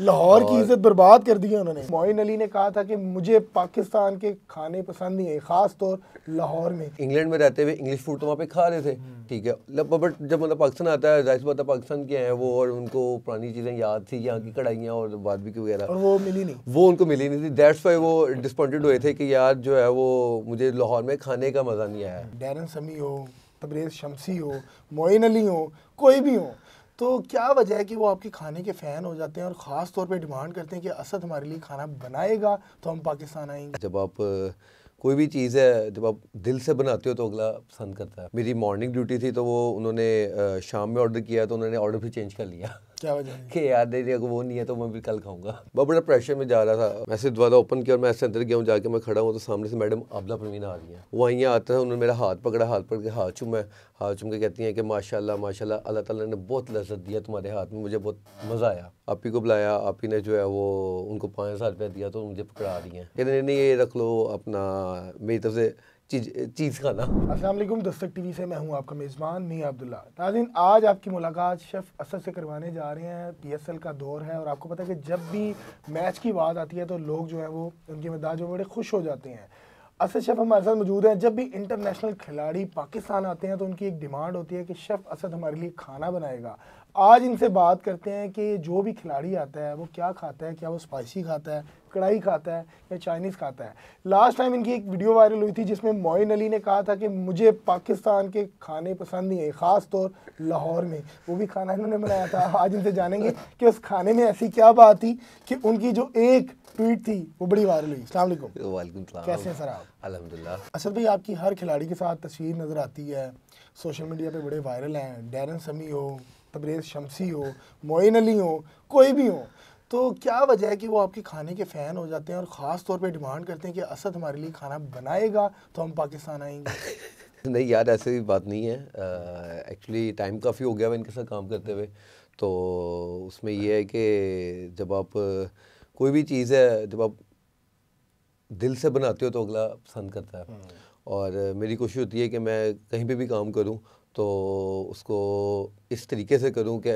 लाहौर की इज्जत बर्बाद कर दी है उन्होंने मोइन अली ने कहा था कि मुझे पाकिस्तान के खाने पसंद नहीं है खास तौर लाहौर में इंग्लैंड में रहते हुए इंग्लिश फूड तो वहाँ पे खा रहे थे हम्म। ठीक है बट जब मतलब पाकिस्तान आता है जाहिर बात है पाकिस्तान के हैं वो और उनको पुरानी चीज़ें याद थी यहाँ की कढ़ाइयाँ और बाद भी वगैरह और वो मिली नहीं वो उनको मिली नहीं थी दैट्स वाई वो डिसपॉइंटेड हुए थे कि यार जो है वो मुझे लाहौर में खाने का मज़ा नहीं आया डैरन समी हो तब्रेज़ शमसी हो मोइन अली हो कोई भी हो तो क्या वजह है कि वो आपके खाने के फ़ैन हो जाते हैं और ख़ास तौर पे डिमांड करते हैं कि असद हमारे लिए खाना बनाएगा तो हम पाकिस्तान आएंगे जब आप कोई भी चीज़ है जब आप दिल से बनाते हो तो अगला पसंद करता है मेरी मॉर्निंग ड्यूटी थी तो वो उन्होंने शाम में ऑर्डर किया तो उन्होंने ऑर्डर भी चेंज कर लिया क्या वजह है नहीं अगर वो नहीं है तो मैं भी कल खाऊंगा मैं बड़ा प्रेशर में जा रहा था मैसेज दोबारा ओपन किया और मैं ऐसे अंदर गया हूँ जाके मैं खड़ा हूँ तो सामने से मैडम आबला परवीन आ रही है वो आई आता हैं उन्होंने मेरा हाथ पकड़ा हाथ पकड़ के हाथ चूमा हाथ चुम के कहती हैं कि माशा माशा अल्लाह तला ने बहुत लजत दिया तुम्हारे हाथ में मुझे बहुत मज़ा आया आप ही को बुलाया आप ही ने जो है वो उनको पाँच हज़ार रुपया दिया तो मुझे पकड़ा रही हैं कहते नहीं ये रख लो अपना मेरी तरफ से चीज का खाना असलम दस्तक वी से मैं हूँ आपका मेज़बान मी अब्दुल्ला नाजिन आज आपकी मुलाकात शेफ़ असद से करवाने जा रहे हैं पीएसएल का दौर है और आपको पता है कि जब भी मैच की बात आती है तो लोग जो है वो उनके मिजाज में बड़े खुश हो जाते हैं असद शेफ़ हमारे साथ मौजूद हैं जब भी इंटरनेशनल खिलाड़ी पाकिस्तान आते हैं तो उनकी एक डिमांड होती है कि शेफ़ असद हमारे लिए खाना बनाएगा आज इनसे बात करते हैं कि जो भी खिलाड़ी आता है वो क्या खाता है क्या वो स्पाइसी खाता है कढ़ाई खाता है या चाइनीज़ खाता है लास्ट टाइम इनकी एक वीडियो वायरल हुई थी जिसमें मोइन अली ने कहा था कि मुझे पाकिस्तान के खाने पसंद नहीं है ख़ास तौर लाहौर में वो भी खाना इन्होंने बनाया था आज इनसे जानेंगे कि उस खाने में ऐसी क्या बात थी कि उनकी जो एक ट्वीट थी वो बड़ी वायरल हुई अलैक्म कैसे सर आप अलहमदिल्ला असल भाई आपकी हर खिलाड़ी के साथ तस्वीर नज़र आती है सोशल मीडिया पर बड़े वायरल हैं डैरन समी हो तबरेज़ शमसी हो मोइन अली हो कोई भी हो तो क्या वजह है कि वो आपके खाने के फ़ैन हो जाते हैं और ख़ास तौर पे डिमांड करते हैं कि असद हमारे लिए खाना बनाएगा तो हम पाकिस्तान आएंगे नहीं यार ऐसी बात नहीं है एक्चुअली टाइम काफ़ी हो गया इनके साथ काम करते हुए तो उसमें यह है कि जब आप कोई भी चीज़ है जब आप दिल से बनाते हो तो अगला पसंद करता है हम्म। और मेरी कोशिश होती है कि मैं कहीं पर भी काम करूँ तो उसको इस तरीके से करूं कि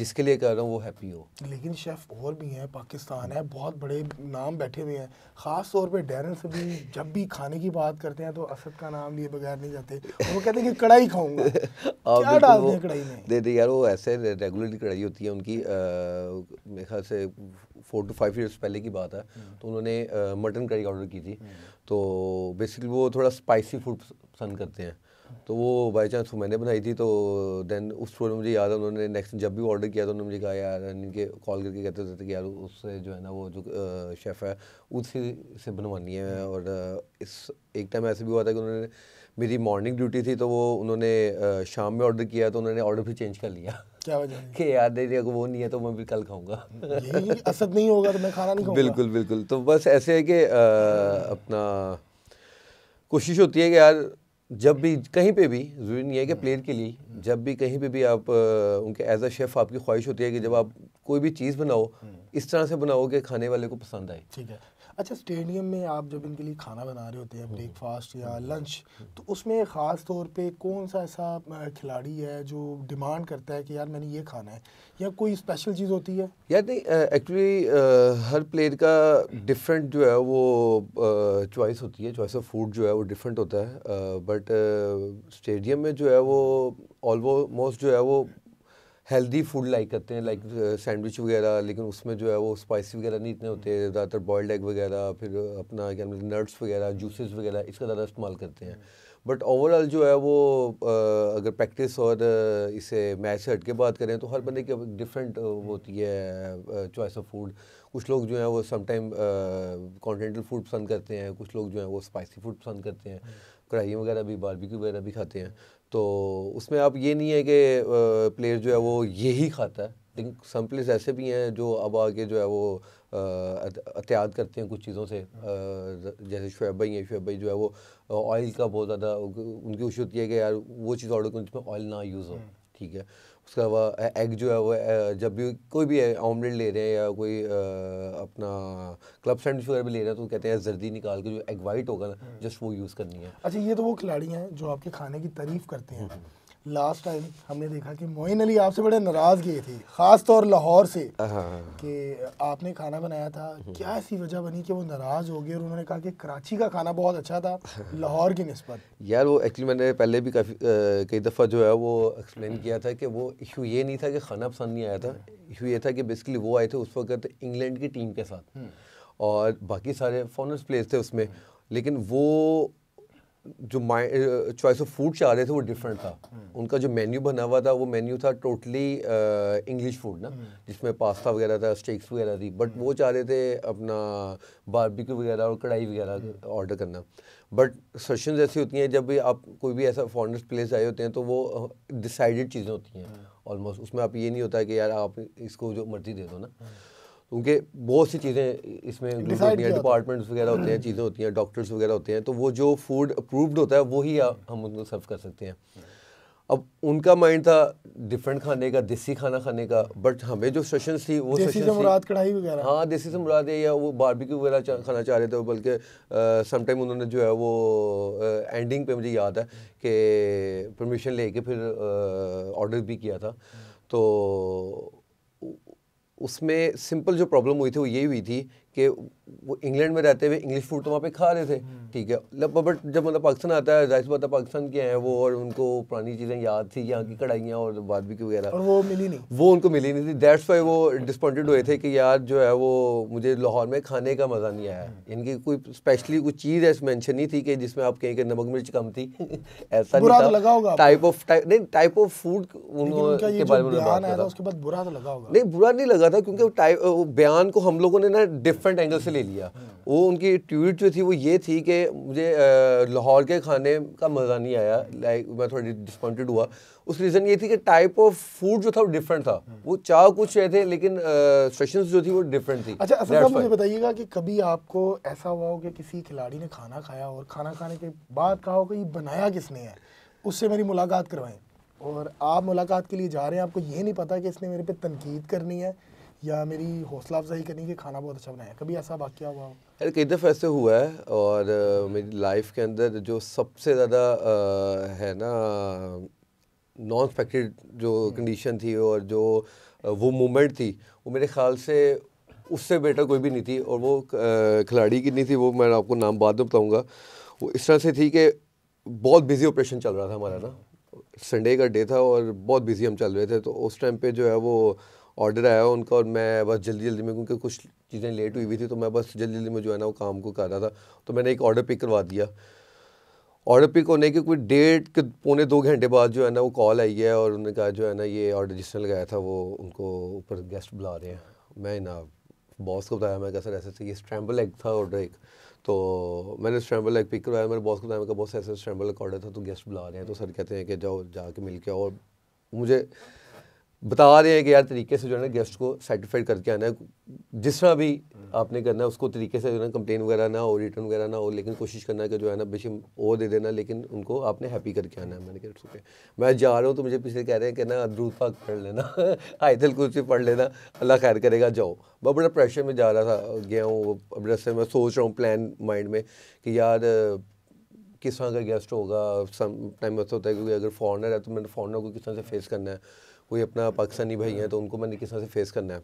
जिसके लिए कर रहा हूं वो हैप्पी हो लेकिन शेफ़ और भी हैं पाकिस्तान है बहुत बड़े नाम बैठे हुए हैं ख़ास तौर पे डेरन से भी जब भी खाने की बात करते हैं तो असद का नाम लिए बगैर नहीं जाते वो कहते हैं कि कढ़ाई खाऊंगा हाँ, क्या डालते हैं कढ़ाई में दे दे यार वो ऐसे रेगुलरली कढ़ाई होती है उनकी मेरे ख्याल से फोर टू फाइव ईयर्स पहले की बात है हम्म। तो उन्होंने मटन कढ़ाई ऑर्डर की थी हम्म। तो बेसिकली वो थोड़ा स्पाइसी फूड पसंद करते हैं तो वो बाई चांस मैंने बनाई थी तो देन उस पर मुझे याद है उन्होंने नेक्स्ट जब भी ऑर्डर किया तो उन्होंने मुझे कहा यार इनके कॉल करके कहते थे कि यार उससे जो है ना वो जो शेफ़ है उसी से बनवानी है हम्म। और इस एक टाइम ऐसे भी हुआ था कि उन्होंने मेरी मॉर्निंग ड्यूटी थी तो वो उन्होंने शाम में ऑर्डर किया तो उन्होंने ऑर्डर फिर चेंज कर लिया क्या वजह कि यार दे अगर वो नहीं है तो मैं भी कल खाऊंगा असद नहीं होगा तो मैं खाना नहीं बिल्कुल बिल्कुल तो बस ऐसे है कि हाँ। अपना कोशिश होती है कि यार जब भी कहीं पे भी जरूरी नहीं है कि प्लेयर के लिए जब भी कहीं पे भी आप उनके एज अ शेफ़ आपकी ख्वाहिश होती है कि जब आप कोई भी चीज़ बनाओ हम्म। इस तरह से बनाओ कि खाने वाले को पसंद आए ठीक है अच्छा स्टेडियम में आप जब इनके लिए खाना बना रहे होते हैं ब्रेकफास्ट हम्म। या लंच हम्म। हम्म। तो उसमें ख़ास तौर पे कौन सा ऐसा खिलाड़ी है जो डिमांड करता है कि यार मैंने ये खाना है या कोई स्पेशल चीज़ होती है यार नहीं एक्चुअली हर प्लेयर का डिफरेंट जो है वो चॉइस होती है चॉइस ऑफ फूड जो है वो डिफरेंट होता है बट स्टेडियम में जो है वो ऑलमोस्ट जो है वो हेल्दी फूड लाइक करते हैं लाइक सैंडविच uh, वगैरह लेकिन उसमें जो है वो स्पाइसी वगैरह नहीं इतने होते ज़्यादातर बॉयल्ड एग वगैरह फिर अपना क्या नट्स वगैरह जूसेस वगैरह इसका ज़्यादा इस्तेमाल करते हैं बट ओवरऑल जो है वो uh, अगर प्रैक्टिस और uh, इसे मैच से हट के बात करें तो हर बंदे की डिफरेंट होती है चॉइस ऑफ फूड कुछ लोग जो हैं वो समटाइम कॉन्टिनेंटल फूड पसंद करते हैं कुछ लोग जो हैं वो स्पाइसी फूड पसंद करते हैं कढ़ाई वगैरह भी बारबेक्यू वगैरह भी खाते हैं तो उसमें आप ये नहीं है कि प्लेयर जो है वो ये ही खाता है लेकिन सम प्लेस ऐसे भी हैं जो अब आगे जो है वो एहतियात करते हैं कुछ चीज़ों से जैसे शुएब भाई हैं शुएब भाई जो है वो ऑयल का बहुत ज़्यादा उनकी कोशिश होती है कि यार वो चीज़ ऑर्डर करें जिसमें ऑयल ना यूज़ हो हम्म। ठीक है उसका अलावा एग जो है वो जब भी कोई भी ऑमलेट ले रहे हैं या कोई अपना क्लब सैंडविच वगैरह भी ले रहे हैं तो कहते हैं जर्दी निकाल के जो एग वाइट होगा ना जस्ट हम्म। वो यूज़ करनी है अच्छा ये तो वो खिलाड़ी हैं जो आपके खाने की तारीफ़ करते हैं हम्म, हम्म। लास्ट टाइम हमने देखा कि मोइन अली आपसे बड़े नाराज़ गए थे ख़ास तौर लाहौर से हाँ। कि आपने खाना बनाया था क्या ऐसी वजह बनी कि वो नाराज़ हो गए और उन्होंने कहा कि कराची का खाना बहुत अच्छा था लाहौर की नस्बत यार वो एक्चुअली मैंने पहले भी काफ़ी कई दफ़ा जो है वो एक्सप्लेन किया था कि वो इशू ये नहीं था कि खाना पसंद नहीं आया था इशू ये था कि बेसिकली वो आए थे उस वक्त इंग्लैंड की टीम के साथ हम्म। और बाकी सारे फॉरनर्स प्लेयर्स थे उसमें लेकिन वो जो माइ चॉइस ऑफ फूड चाह रहे थे वो डिफरेंट था हम्म। उनका जो मेन्यू बना हुआ था वो मेन्यू था टोटली इंग्लिश फूड ना हम्म। जिसमें पास्ता वगैरह था स्टेक्स वगैरह थी बट हम्म। वो चाह रहे थे अपना बारबेक्यू वगैरह और कढ़ाई वगैरह ऑर्डर करना बट सेशन ऐसी होती हैं जब भी आप कोई भी ऐसा फॉरनर्स प्लेस आए होते हैं तो वो डिसाइडेड uh, चीज़ें होती हैं ऑलमोस्ट उसमें आप ये नहीं होता कि यार आप इसको जो मर्ज़ी दे दो ना क्योंकि बहुत सी चीज़ें इसमें डिपार्टमेंट्स वगैरह होते हैं चीज़ें होती हैं डॉक्टर्स वगैरह होते हैं तो वो जो फूड अप्रूव्ड होता है वही हम उनको सर्व कर सकते हैं अब उनका माइंड था डिफरेंट खाने का देसी खाना खाने का बट हमें जो सेशन थी वो देसी से मुराद कढ़ाई वगैरह हाँ देसी से मुराद है या वो बारबेक्यू वगैरह खाना चाह रहे थे बल्कि समटाइम उन्होंने जो है वो आ, एंडिंग पे मुझे याद है कि परमिशन लेके फिर ऑर्डर भी किया था तो उसमें सिंपल जो प्रॉब्लम हुई थी वो ये हुई थी कि वो इंग्लैंड में रहते हुए इंग्लिश फूड तो वहाँ पे खा रहे थे हम्म। ठीक है मतलब बट जब मतलब पाकिस्तान आता है जाहिर बात है पाकिस्तान के हैं वो और उनको पुरानी चीज़ें याद थी यहाँ की हम्म। कढ़ाइयाँ और बादवी की वगैरह वो मिली नहीं वो उनको मिली नहीं थी दैट्स वाई वो डिसपॉइंटेड हुए थे कि यार जो है वो मुझे लाहौर में खाने का मज़ा नहीं आया हम्म। इनकी कोई स्पेशली कोई चीज़ ऐसी मैंशन नहीं थी कि जिसमें आप कहें कि नमक मिर्च कम थी ऐसा नहीं था टाइप तो ऑफ नहीं टाइप ऑफ फूड उनके बारे में तो बुरा नहीं लगा था क्योंकि बयान को हम लोगों ने ना डिफरेंट डिफरेंट एंगल से ले लिया वो उनकी ट्वीट जो थी वो ये थी कि मुझे लाहौर के खाने का मज़ा नहीं आया लाइक मैं थोड़ी डिसपॉइंटेड हुआ उस रीज़न ये थी कि टाइप ऑफ फूड जो था वो डिफरेंट था वो चाव कुछ रहे थे लेकिन सेशंस जो थी वो डिफरेंट थी अच्छा असल मुझे बताइएगा कि कभी आपको ऐसा हुआ हो कि किसी खिलाड़ी ने खाना खाया और खाना खाने के बाद कहा हो कि ये बनाया किसने है उससे मेरी मुलाकात करवाएं और आप मुलाकात के लिए जा रहे हैं आपको ये नहीं पता कि इसने मेरे पे तनकीद करनी है या मेरी हौसला अफजाई करनी कि खाना बहुत अच्छा बनाया कभी ऐसा वाक्य हुआ अरे कई दफ़ा ऐसे हुआ है और मेरी लाइफ के अंदर जो सबसे ज़्यादा है ना नॉन एक्सपेक्टेड जो कंडीशन हम्म। थी और जो वो मोमेंट थी वो मेरे ख्याल से उससे बेटर कोई भी नहीं थी और वो खिलाड़ी की नहीं थी वो मैं आपको नाम बाद में बताऊँगा वो इस तरह से थी कि बहुत बिजी ऑपरेशन चल रहा था हमारा ना संडे का डे था और बहुत बिजी हम चल रहे थे तो उस टाइम पे जो है वो ऑर्डर आया उनका और मैं बस जल्दी जल्दी में क्योंकि कुछ चीज़ें लेट हुई हुई थी तो मैं बस जल्दी जल्दी में जो है ना वो काम को कर रहा था तो मैंने एक ऑर्डर पिक करवा दिया ऑर्डर पिक होने के कोई डेढ़ के पौने दो घंटे बाद जो है ना वो कॉल आई है और उन्होंने कहा जो है ना ये ऑर्डर जिसने लगाया था वो उनको ऊपर गेस्ट बुला रहे हैं मैं ना बॉस को बताया मैं कैसा सर ऐसे ये स्ट्रैम्बल एग था ऑर्डर एक तो मैंने स्ट्रैम्बल एग पिक करवाया मेरे बॉस को बताया मैं बहुत बॉस ऐसे स्ट्रैम्बल एग ऑर्डर था तो गेस्ट बुला रहे हैं तो सर कहते हैं कि जाओ जाके मिल के और मुझे बता रहे हैं कि यार तरीके से जो है ना गेस्ट को सर्टिफाइड करके आना है जिस तरह भी आपने करना है उसको तरीके से जो है ना कंप्लेन वगैरह ना हो रिटर्न वगैरह ना हो लेकिन कोशिश करना है कि जो है ना बेशम वो दे देना लेकिन उनको आपने हैप्पी करके आना है मैंने कहा ठीक मैं जा रहा हूँ तो मुझे पीछे कह रहे हैं कि ना अदरूद पाक पढ़ लेना आयतल कुर्सी पढ़ लेना अल्लाह खैर करेगा जाओ मैं बड़ा प्रेशर में जा रहा था गया हूँ अब रस्ते में सोच रहा हूँ प्लान माइंड में कि यार किस तरह का गेस्ट होगा सम टाइम ऐसा होता है कि अगर फॉरनर है तो मैंने फॉरनर को किस तरह से फेस करना है कोई अपना पाकिस्तानी भाई है तो उनको मैंने किस तरह से फेस करना है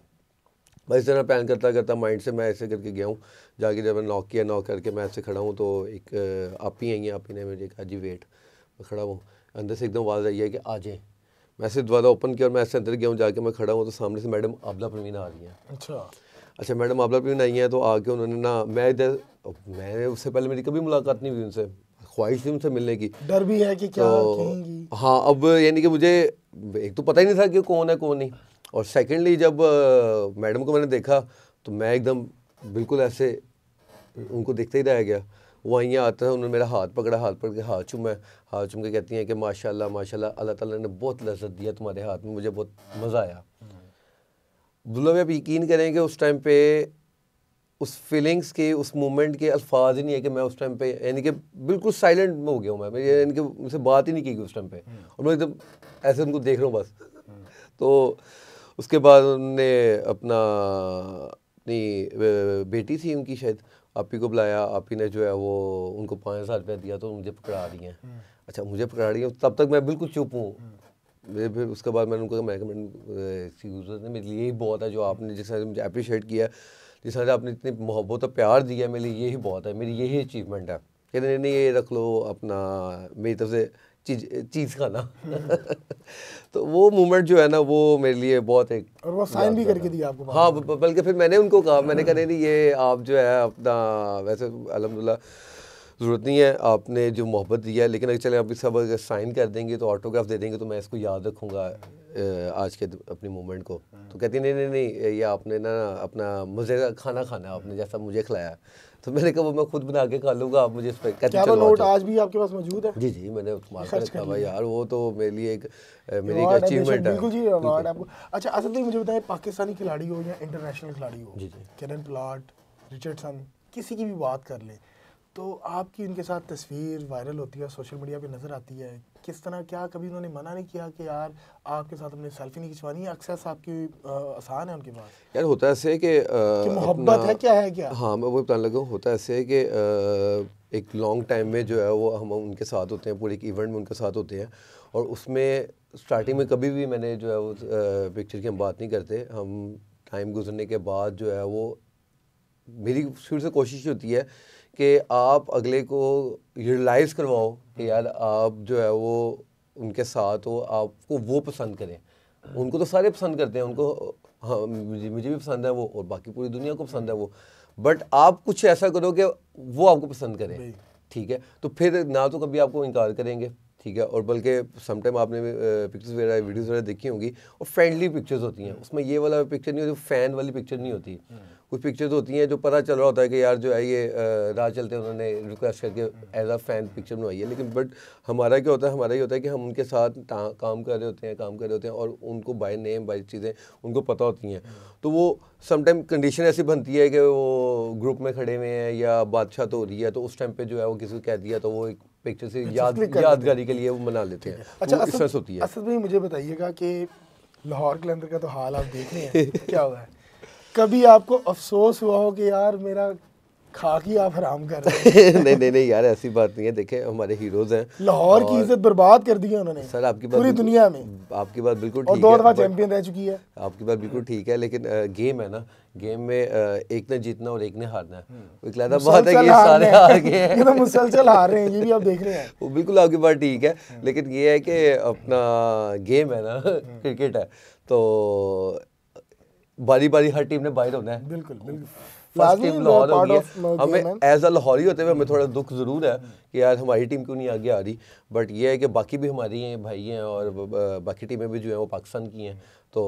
बस इस तरह प्लान करता करता माइंड से मैं ऐसे करके गया हूँ जाके जब मैंने नॉक किया नॉक करके मैं ऐसे खड़ा हूँ तो एक आप ही आई हैं आप ही ने मुझे कहा जी वेट मैं खड़ा हूँ अंदर से एकदम आवाज़ आई है कि आ जाए मैं ऐसे दोबारा ओपन किया और मैं ऐसे अंदर गया हूँ जाके मैं खड़ा हूँ तो सामने से मैडम आबला परवीन आ रही है अच्छा अच्छा मैडम आबला परवीन आई हैं तो आके उन्होंने ना मैं इधर मैंने उससे पहले मेरी कभी मुलाकात नहीं हुई उनसे ख्वाहिश थी उनसे मिलने की डर भी है कि क्या तो, कहेंगी हाँ अब यानी कि मुझे एक तो पता ही नहीं था कि कौन है कौन नहीं और सेकेंडली जब मैडम को मैंने देखा तो मैं एकदम बिल्कुल ऐसे उनको देखते ही रह गया वो वहीं आते हैं उन्होंने मेरा हाथ पकड़ा हाथ पकड़ के हाथ है हाथ चुम के कहती हैं कि माशाल्लाह माशाल्लाह अल्लाह ताला ने बहुत लज्जत दिया तुम्हारे हाथ में मुझे बहुत मज़ा आया मतलब आप यकीन करें कि उस टाइम पे उस फीलिंग्स के उस मोमेंट के अल्फाज ही नहीं है कि मैं उस टाइम पे यानी कि बिल्कुल साइलेंट में हो गया हूँ मैं यानी कि मुझसे बात ही नहीं की उस टाइम पे हम्म। और मैं एकदम ऐसे उनको देख रहा हूँ बस हम्म। तो उसके बाद उनने अपना अपनी बेटी थी उनकी शायद आप को बुलाया आप ने जो है वो उनको पाँच हज़ार रुपया दिया तो मुझे पकड़ा रही हैं हम्म। अच्छा मुझे पकड़ा रही हैं तब तक मैं बिल्कुल चुप हूँ फिर उसके बाद मैंने उनको कहा मैं यूज़र ने मेरे लिए ही बहुत है जो आपने जिस मुझे अप्रिशिएट किया जिस तरह आपने इतनी मोहब्बत और प्यार दिया मेरे लिए यही बहुत है मेरी यही अचीवमेंट है कहते नहीं नहीं ये रख लो अपना मेरी तरफ से चीज चीज़ खाना तो वो मोमेंट जो है ना वो मेरे लिए बहुत एक और वो साइन भी करके दिया आपको हाँ बल्कि फिर मैंने उनको कहा मैंने कहा नहीं ये आप जो है अपना वैसे अलहमदिल्ला ज़रूरत नहीं है आपने जो मोहब्बत दी है लेकिन अगर चले आप अगर साइन कर देंगे तो ऑटोग्राफ दे देंगे तो मैं इसको याद रखूँगा आज के अपनी मूवमेंट को तो कहती नहीं नहीं नहीं ये आपने ना अपना मुझे खाना खाना आपने जैसा मुझे खिलाया तो मैंने कहा वो मैं खुद बना के खा लूँगा आप मुझे इस पर कहते चलो नोट आज भी आपके पास मौजूद है जी जी मैंने मार्केट रखा हुआ यार वो तो मेरे लिए एक मेरी एक अचीवमेंट है बिल्कुल जी अवार्ड आपको अच्छा असल में मुझे बताएं पाकिस्तानी खिलाड़ी हो या इंटरनेशनल खिलाड़ी हो जी जी किरण प्लाट रिचर्डसन किसी की भी बात कर ले तो आपकी उनके साथ तस्वीर वायरल होती है सोशल मीडिया पे नज़र आती है किस तरह क्या कभी उन्होंने मना नहीं किया कि यार आपके साथ हमने सेल्फी नहीं खिंचवानी है अक्सर आपकी आसान है उनके पास यार होता ऐसे है कि, मोहब्बत है क्या है क्या हाँ मैं वो बताने लगा हूँ होता ऐसे है कि एक लॉन्ग टाइम में जो है वो हम उनके साथ होते हैं पूरे एक इवेंट में उनके साथ होते हैं और उसमें स्टार्टिंग में कभी भी मैंने जो है वो पिक्चर की हम बात नहीं करते हम टाइम गुजरने के बाद जो है वो मेरी शुरू से कोशिश होती है कि आप अगले को यूटिलाइज करवाओ कि हम्म। यार आप जो है वो उनके साथ हो आपको वो पसंद करें उनको तो सारे पसंद करते हैं उनको हाँ मुझे मुझे भी पसंद है वो और बाकी पूरी दुनिया को पसंद है वो बट आप कुछ ऐसा करो कि वो आपको पसंद करें ठीक है तो फिर ना तो कभी आपको इनकार करेंगे ठीक है और बल्कि समटाइम आपने पिक्चर्स वगैरह वीडियोस वगैरह देखी होंगी और फ्रेंडली पिक्चर्स होती हैं उसमें ये वाला पिक्चर नहीं होती फैन वाली पिक्चर नहीं होती हम्म। कुछ पिक्चर्स होती हैं जो पता चल रहा होता है कि यार जो है ये राह चलते हैं उन्होंने रिक्वेस्ट करके एज अ फैन पिक्चर बनवाई है लेकिन बट हमारा क्या होता है हमारा ये होता है कि हम उनके साथ काम कर रहे होते हैं काम कर रहे होते हैं और उनको बाई नेम बाई चीज़ें उनको पता होती हैं हम्म। तो वो समटाइम कंडीशन ऐसी बनती है कि वो ग्रुप में खड़े हुए हैं या बादशाह तो हो रही है तो उस टाइम पर जो है वो किसी को कह दिया तो वो एक पिक्चर से याद यादगारी के लिए वो मना लेते हैं अच्छा असद होती है असद भाई मुझे बताइएगा कि लाहौर के अंदर का तो हाल आप देख रहे हैं क्या हुआ है कभी आपको अफसोस हुआ हो कि यार मेरा खा के आप हराम कर रहे नहीं नहीं नहीं यार ऐसी बात नहीं है देखे हमारे हीरोज हैं लाहौर की इज्जत बर्बाद कर दी है उन्होंने सर आपकी बात पूरी दुनिया में आपकी बात बिल्कुल ठीक चैंपियन रह चुकी है आपकी बात बिल्कुल ठीक है लेकिन गेम है ना गेम में एक ने जीतना और एक ने हारना है एक हम्म। है कि सारे हार गए ये तो मुसलसल हार रहे हैं ये भी आप देख रहे हैं वो बिल्कुल आपकी बात ठीक है हम्म। लेकिन ये है कि अपना गेम है ना क्रिकेट हम्म। है तो बारी बारी हर टीम ने बाहर होना है बिल्कुल बिल्कुल लाहौरी होते हुए हमें थोड़ा दुख ज़रूर है कि यार हमारी टीम क्यों नहीं आगे आ रही बट ये है कि बाकी भी हमारी हैं भाई हैं और बाकी टीमें भी जो हैं वो पाकिस्तान की हैं तो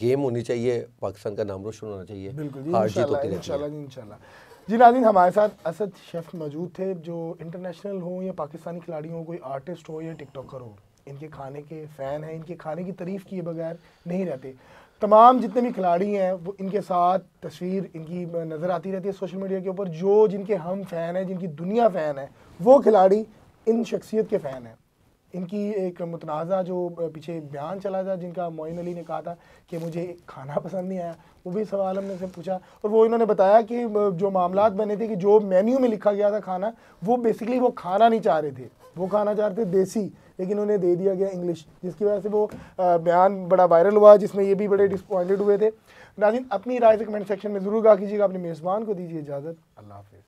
गेम होनी चाहिए पाकिस्तान का नाम रोशन होना चाहिए जी नाजिन हमारे साथ असद शेफ मौजूद थे जो इंटरनेशनल हो या पाकिस्तानी खिलाड़ी हो कोई आर्टिस्ट हो या टिकटॉकर हो इनके खाने के फ़ैन हैं इनके खाने की तारीफ़ किए बगैर नहीं रहते तमाम जितने भी खिलाड़ी हैं वो इनके साथ तस्वीर इनकी नज़र आती रहती है सोशल मीडिया के ऊपर जो जिनके हम फ़ैन हैं जिनकी दुनिया फ़ैन है वो खिलाड़ी इन शख्सियत के फ़ैन हैं इनकी एक मुतनाज़ा जो पीछे बयान चला था जिनका मोइन अली ने कहा था कि मुझे खाना पसंद नहीं आया वो भी सवाल हमने से पूछा और वो इन्होंने बताया कि जो मामला बने थे कि जो मेन्यू में लिखा गया था खाना वो बेसिकली वो खाना नहीं चाह रहे थे वो खाना चाह रहे थे देसी लेकिन उन्हें दे दिया गया इंग्लिश जिसकी वजह से वो बयान बड़ा वायरल हुआ जिसमें ये भी बड़े डिसपॉइंटेड हुए थे नाजिन अपनी राय से कमेंट सेक्शन में ज़रूर गा कीजिएगा अपने मेज़बान को दीजिए इजाज़त अल्लाह हाफिज़